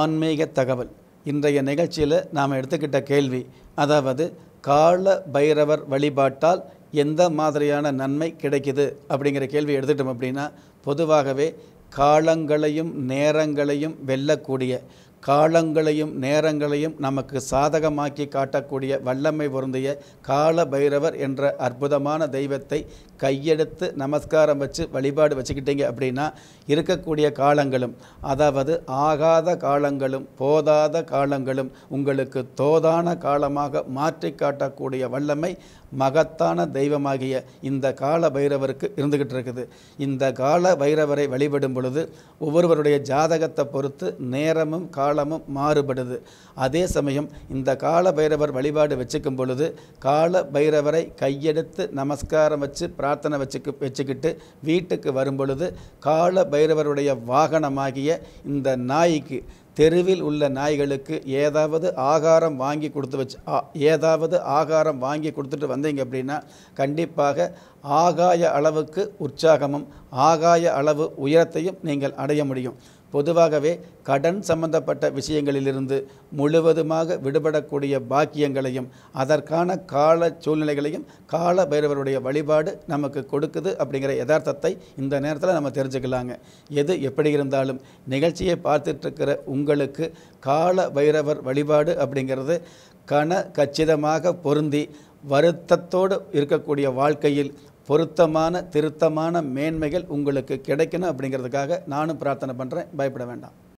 ஆன்மீக தகவல் இன்றைய நிகழ்ச்சியில் நாம் எடுத்துக்கிட்ட கேள்வி அதாவது கால பைரவர் வழிபாட்டால் எந்த மாதிரியான நன்மை கிடைக்குது அப்படிங்கிற கேள்வி எடுத்துட்டோம் அப்படின்னா பொதுவாகவே காலங்களையும் நேரங்களையும் வெல்லக்கூடிய காலங்களையும் நேரங்களையும் நமக்கு சாதகமாக்கி காட்டக்கூடிய வல்லமை பொருந்திய கால பைரவர் என்ற அற்புதமான தெய்வத்தை கையெடுத்து நமஸ்காரம் வச்சு வழிபாடு வச்சுக்கிட்டீங்க அப்படின்னா இருக்கக்கூடிய காலங்களும் அதாவது ஆகாத காலங்களும் போதாத காலங்களும் உங்களுக்கு தோதான காலமாக மாற்றி காட்டக்கூடிய வல்லமை மகத்தான தெய்வமாகிய இந்த கால பைரவருக்கு இருந்துக்கிட்டு இருக்குது இந்த கால பைரவரை வழிபடும் பொழுது ஒவ்வொருவருடைய ஜாதகத்தை பொறுத்து நேரமும் காலமும் மாறுபடுது அதே சமயம் இந்த கால பைரவர் வழிபாடு வச்சுக்கும் பொழுது கால பைரவரை கையெடுத்து நமஸ்காரம் வச்சு பிரார்த்தனை வச்சுக்கு வச்சுக்கிட்டு வீட்டுக்கு வரும் பொழுது கால பைரவருடைய வாகனமாகிய இந்த நாய்க்கு தெருவில் உள்ள நாய்களுக்கு ஏதாவது ஆகாரம் வாங்கி கொடுத்து வச்சு ஏதாவது ஆகாரம் வாங்கி கொடுத்துட்டு வந்தீங்க அப்படின்னா கண்டிப்பாக ஆகாய அளவுக்கு உற்சாகமும் ஆகாய அளவு உயரத்தையும் நீங்கள் அடைய முடியும் பொதுவாகவே கடன் சம்பந்தப்பட்ட விஷயங்களிலிருந்து முழுவதுமாக விடுபடக்கூடிய பாக்கியங்களையும் அதற்கான கால சூழ்நிலைகளையும் கால பைரவருடைய வழிபாடு நமக்கு கொடுக்குது அப்படிங்கிற யதார்த்தத்தை இந்த நேரத்தில் நம்ம தெரிஞ்சுக்கலாங்க எது எப்படி இருந்தாலும் நிகழ்ச்சியை பார்த்துட்ருக்கிற உங்களுக்கு கால பைரவர் வழிபாடு அப்படிங்கிறது கன கச்சிதமாக பொருந்தி வருத்தத்தோடு இருக்கக்கூடிய வாழ்க்கையில் பொருத்தமான திருத்தமான மேன்மைகள் உங்களுக்கு கிடைக்கணும் அப்படிங்கிறதுக்காக நானும் பிரார்த்தனை பண்ணுறேன் பயப்பட வேண்டாம்